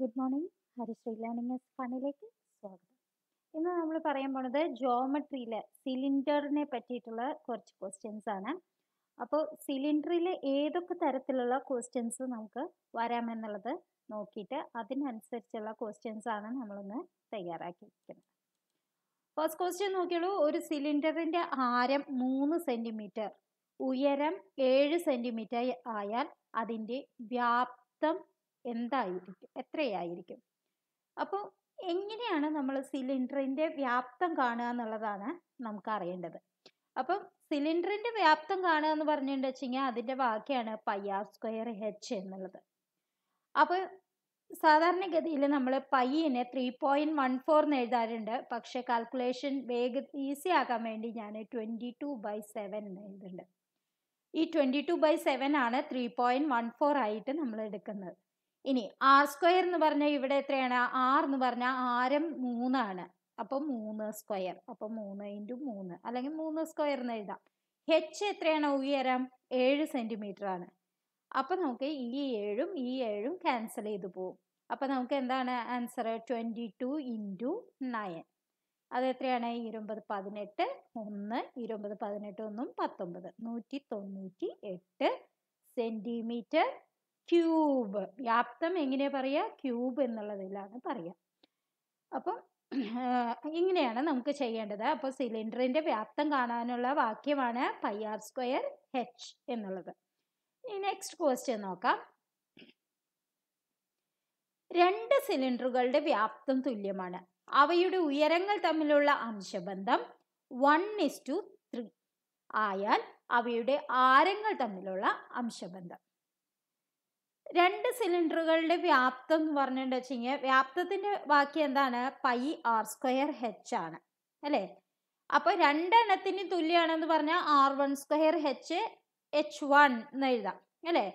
good morning Harishree learning ഫണിലേക്ക് സ്വാഗതം ഇന്ന് നമ്മൾ പറയാൻ പോണത് ജോമെട്രിയിലെ സിലിണ്ടറിനെ പറ്റിയിട്ടുള്ള കുറച്ച് ക്വസ്റ്റ്യൻസ് ആണ് അപ്പോൾ സിലിണ്ടറിലെ ഏതൊക്കെ തരത്തിലുള്ള ക്വസ്റ്റ്യൻസ് നമുക്ക് വരാമെന്നുള്ളത് നോക്കിയിട്ട് അതിനനുസരിച്ചുള്ള ക്വസ്റ്റ്യൻസ് ആണ് നമ്മളിന്ന് തയ്യാറാക്കിയിരിക്കുന്നത് ഫസ്റ്റ് ക്വസ്റ്റ്യൻ നോക്കിയുള്ളൂ ഒരു സിലിണ്ടറിന്റെ ആരം മൂന്ന് സെന്റിമീറ്റർ ഉയരം ഏഴ് സെന്റിമീറ്റർ ആയാൽ അതിൻ്റെ വ്യാപ്തം എന്തായിരിക്കും എത്രയായിരിക്കും അപ്പോൾ എങ്ങനെയാണ് നമ്മൾ സിലിണ്ടറിൻ്റെ വ്യാപ്തം കാണുക എന്നുള്ളതാണ് നമുക്ക് അറിയേണ്ടത് അപ്പം സിലിണ്ടറിൻ്റെ വ്യാപ്തം കാണുക എന്ന് പറഞ്ഞിട്ട് വെച്ചിട്ടുണ്ടെങ്കിൽ അതിൻ്റെ വാക്യാണ് പൈ സ്ക്വയർ ഹെച്ച് എന്നുള്ളത് അപ്പോൾ സാധാരണഗതിയിൽ നമ്മൾ പയ്യനെ ത്രീ പോയിൻറ്റ് വൺ ഫോർ എന്ന് എഴുതാറുണ്ട് പക്ഷെ കാൽക്കുലേഷൻ വേഗ ഈസി ആക്കാൻ വേണ്ടി ഞാൻ ട്വൻറ്റി ടു ബൈ സെവൻ എന്ന് എഴുതുന്നുണ്ട് ഈ ട്വൻറ്റി ടു ബൈ സെവൻ ആണ് ത്രീ പോയിൻറ്റ് വൺ ഫോർ ആയിട്ട് നമ്മൾ എടുക്കുന്നത് ഇനി ആർ സ്ക്വയർ എന്ന് പറഞ്ഞാൽ ഇവിടെ എത്രയാണ് ആർ എന്ന് പറഞ്ഞാൽ ആരം മൂന്നാണ് അപ്പൊ മൂന്ന് സ്ക്വയർ അപ്പൊ മൂന്ന് ഇൻറ്റു മൂന്ന് അല്ലെങ്കിൽ മൂന്ന് സ്ക്വയർ എന്ന് എഴുതാം ഹെച്ച് എത്രയാണ് ഉയരം ഏഴ് സെന്റിമീറ്റർ ആണ് അപ്പൊ നമുക്ക് ഈ ഏഴും ഈ ഏഴും ക്യാൻസൽ ചെയ്തു പോകും അപ്പൊ നമുക്ക് എന്താണ് answer twenty two into nine അത് എത്രയാണ് ഇരുപത് പതിനെട്ട് ഒന്ന് ഇരുപത് പതിനെട്ട് ഒന്നും പത്തൊമ്പത് നൂറ്റി തൊണ്ണൂറ്റി എട്ട് സെന്റിമീറ്റർ ക്യൂബ് വ്യാപ്തം എങ്ങനെ പറയുക ക്യൂബ് എന്നുള്ളതിലാണ് പറയുക അപ്പം ഇങ്ങനെയാണ് നമുക്ക് ചെയ്യേണ്ടത് അപ്പോൾ സിലിണ്ടറിന്റെ വ്യാപ്തം കാണാനുള്ള വാക്യമാണ് പൈ ആർ സ്ക്വയർ ഹെച്ച് എന്നുള്ളത് ഇനി നെക്സ്റ്റ് ക്വസ്റ്റ്യൻ നോക്കാം രണ്ട് സിലിണ്ടറുകളുടെ വ്യാപ്തം തുല്യമാണ് അവയുടെ ഉയരങ്ങൾ തമ്മിലുള്ള അംശബന്ധം വൺ ഇസ് ടു ത്രീ ആയാൽ അവയുടെ ആരങ്ങൾ തമ്മിലുള്ള അംശബന്ധം രണ്ട് സിലിണ്ടറുകളുടെ വ്യാപ്തം എന്ന് പറഞ്ഞിട്ട് വെച്ചിട്ടുണ്ടെങ്കിൽ വ്യാപ്തത്തിന്റെ ബാക്കി എന്താണ് പൈ ആർ സ്ക്വയർ ഹെച്ച് ആണ് അല്ലേ അപ്പൊ രണ്ടെണ്ണത്തിന് തുല്യമാണെന്ന് പറഞ്ഞാൽ R one square H H one എന്ന് എഴുതാം അല്ലേ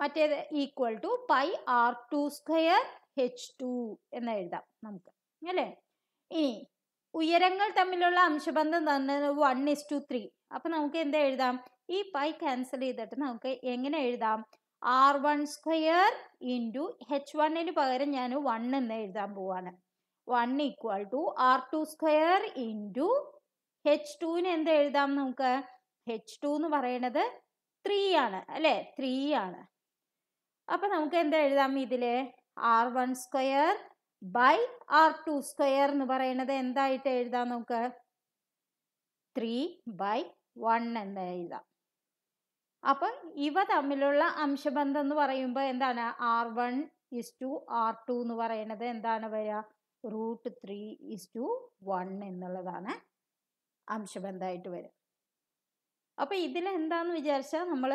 മറ്റേത് equal to pi R two square H two എന്ന് എഴുതാം നമുക്ക് അല്ലേ ഇനി ഉയരങ്ങൾ തമ്മിലുള്ള അംശബന്ധം തന്നെ വൺ ഇസ് ടു ത്രീ അപ്പൊ നമുക്ക് എന്താ എഴുതാം ഈ പൈ ക്യാൻസൽ ചെയ്തിട്ട് നമുക്ക് എങ്ങനെ എഴുതാം R one square into H വണ്ണിന് പകരം ഞാൻ വൺ എന്ന് എഴുതാൻ പോവാണ് one equal to R two square into H ടുവിന് എന്ത് എഴുതാം നമുക്ക് എച്ച് ടു എന്ന് പറയണത് ത്രീ ആണ് അല്ലെ ത്രീ ആണ് അപ്പൊ നമുക്ക് എന്താ എഴുതാം ഇതിൽ R one square by R two square എന്ന് പറയണത് എന്തായിട്ട് എഴുതാം നമുക്ക് ത്രീ ബൈ വൺ എന്ന് എഴുതാം അപ്പോൾ ഇവ തമ്മിലുള്ള അംശബന്ധം എന്ന് പറയുമ്പോൾ എന്താണ് R one is to R two എന്ന് പറയുന്നത് എന്താണ് വരിക root three is to one എന്നുള്ളതാണ് അംശബന്ധമായിട്ട് വരിക അപ്പോൾ ഇതിൽ എന്താന്ന് വിചാരിച്ചാൽ നമ്മൾ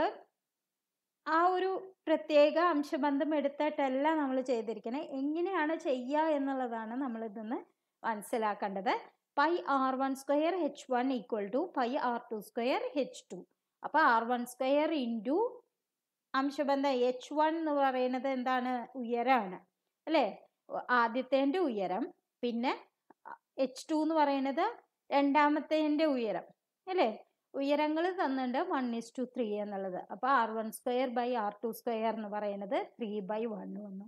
ആ ഒരു പ്രത്യേക അംശബന്ധം എടുത്തിട്ടല്ല നമ്മൾ ചെയ്തിരിക്കുന്നത് എങ്ങനെയാണ് ചെയ്യുക എന്നുള്ളതാണ് നമ്മൾ ഇതൊന്ന് മനസ്സിലാക്കേണ്ടത് pi R one square H one equal to pi R two square H two അപ്പോൾ ആർ വൺ സ്ക്വയർ ഇൻറ്റു അംശബന്ധം എച്ച് വൺ എന്ന് പറയുന്നത് എന്താണ് ഉയരമാണ് അല്ലേ ആദ്യത്തേൻ്റെ ഉയരം പിന്നെ എച്ച് ടു എന്ന് പറയുന്നത് രണ്ടാമത്തേൻ്റെ ഉയരം അല്ലേ ഉയരങ്ങൾ തന്നിട്ട് വൺ ഇസ് ടു ത്രീ എന്നുള്ളത് അപ്പോൾ R one square by R two square എന്ന് പറയുന്നത് ത്രീ ബൈ വൺ വന്നു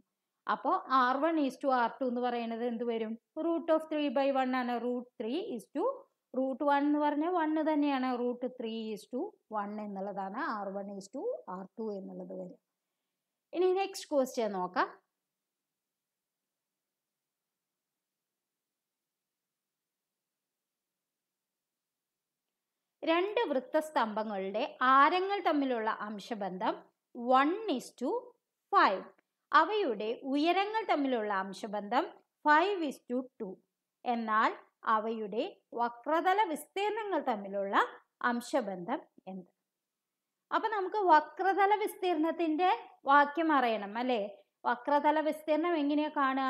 അപ്പോൾ R one is to R two എന്ന് പറയുന്നത് എന്ത് വരും root of three by one ആണ് root three is to root one എന്ന് പറഞ്ഞാൽ വണ്ണ് തന്നെയാണ് root three is to one എന്നുള്ളതാണ് R one is to R two എന്നുള്ളത് വരും ഇനി നെക്സ്റ്റ് ക്വസ്റ്റ്യൻ നോക്കാം രണ്ട് വൃത്തസ്തംഭങ്ങളുടെ ആരങ്ങൾ തമ്മിലുള്ള അംശബന്ധം വൺ ഇസ് ടു ഫൈവ് അവയുടെ ഉയരങ്ങൾ തമ്മിലുള്ള അംശബന്ധം ഫൈവ് ഇസ് ടു ടു എന്നാൽ അവയുടെ വക്രതല വിസ്തീർണങ്ങൾ തമ്മിലുള്ള അംശബന്ധം എന്ത് അപ്പൊ നമുക്ക് വക്രതല വിസ്തീർണത്തിന്റെ വാക്യം അറിയണം അല്ലെ വക്രതല വിസ്തീർണം എങ്ങനെയാ കാണുക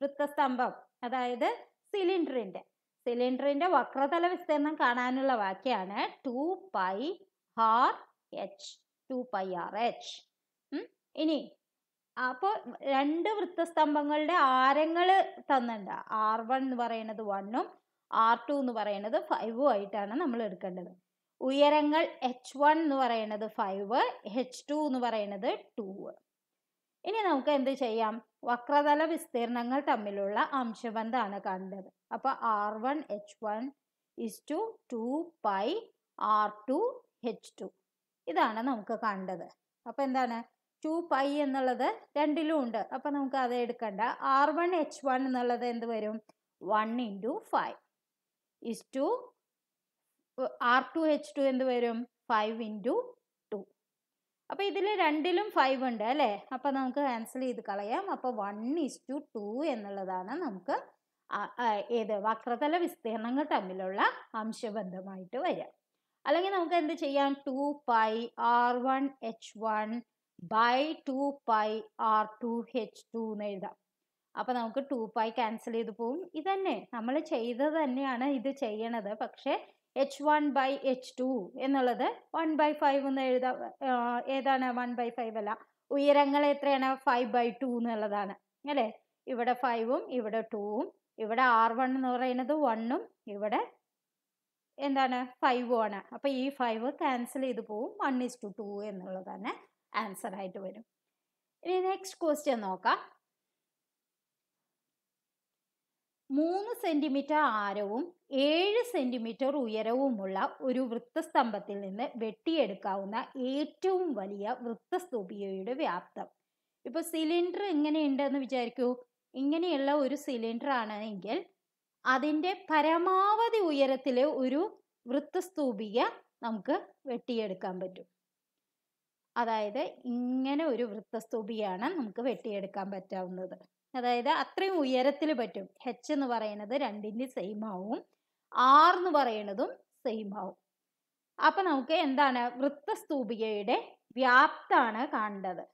വൃത്തസ്തംഭം അതായത് സിലിണ്ടറിന്റെ സിലിണ്ടറിന്റെ വക്രതല വിസ്തീർണം കാണാനുള്ള വാക്യാണ് two pi R H two pi R H ഇനി അപ്പോൾ രണ്ട് വൃത്തസ്തംഭങ്ങളുടെ ആരങ്ങൾ തന്നണ്ട ആർ വൺ എന്ന് പറയുന്നത് വണ്ണും ആർ ടു എന്ന് പറയുന്നത് ഫൈവും ആയിട്ടാണ് നമ്മൾ എടുക്കേണ്ടത് ഉയരങ്ങൾ എച്ച് വൺ എന്ന് പറയുന്നത് ഫൈവ് എച്ച് ടു എന്ന് പറയുന്നത് ടൂ ഇനി നമുക്ക് എന്ത് ചെയ്യാം വക്രതല വിസ്തീർണങ്ങൾ തമ്മിലുള്ള അംശബന്ധമാണ് കണ്ടത് അപ്പോൾ R one H one is to two pi R two H two ഇതാണ് നമുക്ക് കണ്ടത് അപ്പോൾ എന്താണ് ടു പൈ എന്നുള്ളത് രണ്ടിലും ഉണ്ട് അപ്പം നമുക്ക് അത് എടുക്കണ്ട ആർ വൺ എച്ച് വൺ എന്നുള്ളത് എന്ത് വരും one into five is to R two H two എന്ത് വരും ഫൈവ് ഇൻറ്റു ടു അപ്പോൾ ഇതിൽ രണ്ടിലും ഫൈവ് ഉണ്ട് അല്ലേ അപ്പോൾ നമുക്ക് ക്യാൻസൽ ചെയ്ത് കളയാം അപ്പോൾ വൺ ഇസ് ടു ടു എന്നുള്ളതാണ് നമുക്ക് ഏത് വക്രതല വിസ്തീർണങ്ങൾ തമ്മിലുള്ള അംശബന്ധമായിട്ട് വരിക അല്ലെങ്കിൽ നമുക്ക് എന്ത് ചെയ്യാം two pi R one H one by two pi R two H two എന്ന് എഴുതാം അപ്പൊ നമുക്ക് ടു പൈ ക്യാൻസൽ ചെയ്ത് പോവും ഇത് തന്നെ നമ്മൾ ചെയ്തത് തന്നെയാണ് ഇത് ചെയ്യണത് പക്ഷെ H one by H two എന്നുള്ളത് വൺ ബൈ ഫൈവ് എന്ന് എഴുതാം ഏതാണ് വൺ ബൈ ഫൈവ് അല്ല ഉയരങ്ങൾ എത്രയാണ് ഫൈവ് ബൈ ടു എന്നുള്ളതാണ് അല്ലെ ഇവിടെ ഫൈവും ഇവിടെ ടൂവും ഇവിടെ ആർ വൺ എന്ന് പറയുന്നത് വണ്ണും ഇവിടെ എന്താണ് ഫൈവ് ആണ് അപ്പൊ ഈ ഫൈവ് ക്യാൻസൽ ചെയ്ത് പോവും വൺ ഇസ് ടു ടു എന്നുള്ളതാണ് ആൻസർ ആയിട്ട് വരും ഇനി നെക്സ്റ്റ് ക്വസ്റ്റ്യൻ നോക്കാം മൂന്ന് സെന്റിമീറ്റർ ആരവും ഏഴ് സെന്റിമീറ്റർ ഉയരവുമുള്ള ഒരു വൃത്തസ്തംഭത്തിൽ നിന്ന് വെട്ടിയെടുക്കാവുന്ന ഏറ്റവും വലിയ വൃത്തസ്തൂപികയുടെ വ്യാപ്തം ഇപ്പൊ സിലിണ്ടർ എങ്ങനെയുണ്ടെന്ന് വിചാരിക്കൂ ഇങ്ങനെയുള്ള ഒരു സിലിണ്ടർ ആണെങ്കിൽ അതിൻ്റെ പരമാവധി ഉയരത്തിലെ ഒരു വൃത്തസ്തൂപിക നമുക്ക് വെട്ടിയെടുക്കാൻ പറ്റും അതായത് ഇങ്ങനെ ഒരു വൃത്തസ്തൂപിയാണ് നമുക്ക് വെട്ടിയെടുക്കാൻ പറ്റാവുന്നത് അതായത് അത്രയും ഉയരത്തിൽ പറ്റും ഹെച്ച് എന്ന് പറയുന്നത് രണ്ടിൻ്റെ സെയിം ആവും ആർ എന്ന് പറയുന്നതും സെയിം ആവും അപ്പൊ നമുക്ക് എന്താണ് വൃത്തസ്തൂപികയുടെ വ്യാപ്താണ് കാണേണ്ടത്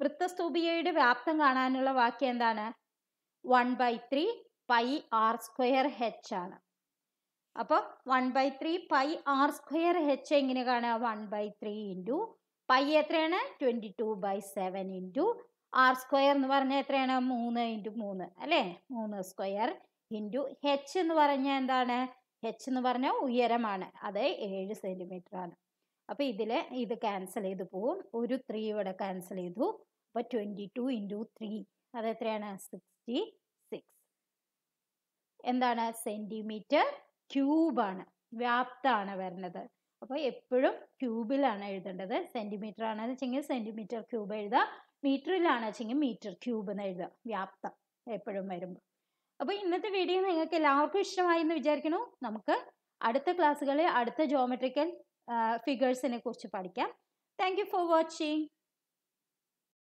വൃത്തസ്തൂപികയുടെ വ്യാപ്തം കാണാനുള്ള വാക്യം എന്താണ് one by three pi R square H ആണ് അപ്പോൾ one by three pi R square H എങ്ങനെ കാണുക one by three into pi എത്രയാണ് twenty two by seven into R square എന്ന് പറഞ്ഞാൽ എത്രയാണ് മൂന്ന് ഇൻറ്റു മൂന്ന് അല്ലേ മൂന്ന് സ്ക്വയർ ഇൻറ്റു ഹെച്ച് എന്ന് പറഞ്ഞാൽ എന്താണ് ഹെച്ച് എന്ന് പറഞ്ഞാൽ ഉയരമാണ് അത് ഏഴ് സെൻറ്റിമീറ്റർ ആണ് അപ്പോൾ ഇതിൽ ഇത് ക്യാൻസൽ ചെയ്ത് പോവും ഒരു ത്രീ ഇവിടെ ക്യാൻസൽ ചെയ്തു അപ്പോൾ ട്വൻറ്റി ടു ഇൻറ്റു ത്രീ അത് എത്രയാണ് സിക്സ്റ്റി സിക്സ് എന്താണ് സെൻറ്റിമീറ്റർ ക്യൂബാണ് വ്യാപ്താണ് വരുന്നത് അപ്പോൾ എപ്പോഴും ക്യൂബിലാണ് എഴുതേണ്ടത് സെൻറ്റിമീറ്റർ ആണ് വെച്ചെങ്കിൽ സെൻറ്റിമീറ്റർ ക്യൂബ് എഴുതുക മീറ്ററിലാണ് വെച്ചെങ്കിൽ മീറ്റർ ക്യൂബ് എന്ന് എഴുതുക വ്യാപ്തം എപ്പോഴും വരുമ്പോൾ അപ്പോൾ ഇന്നത്തെ വീഡിയോ നിങ്ങൾക്ക് എല്ലാവർക്കും ഇഷ്ടമായി എന്ന് വിചാരിക്കുന്നു നമുക്ക് അടുത്ത ക്ലാസ്സുകളിൽ അടുത്ത ജോമെട്രിക്കൽ ഫിഗേഴ്സിനെ കുറിച്ച് പഠിക്കാം താങ്ക് ഫോർ വാച്ചിങ്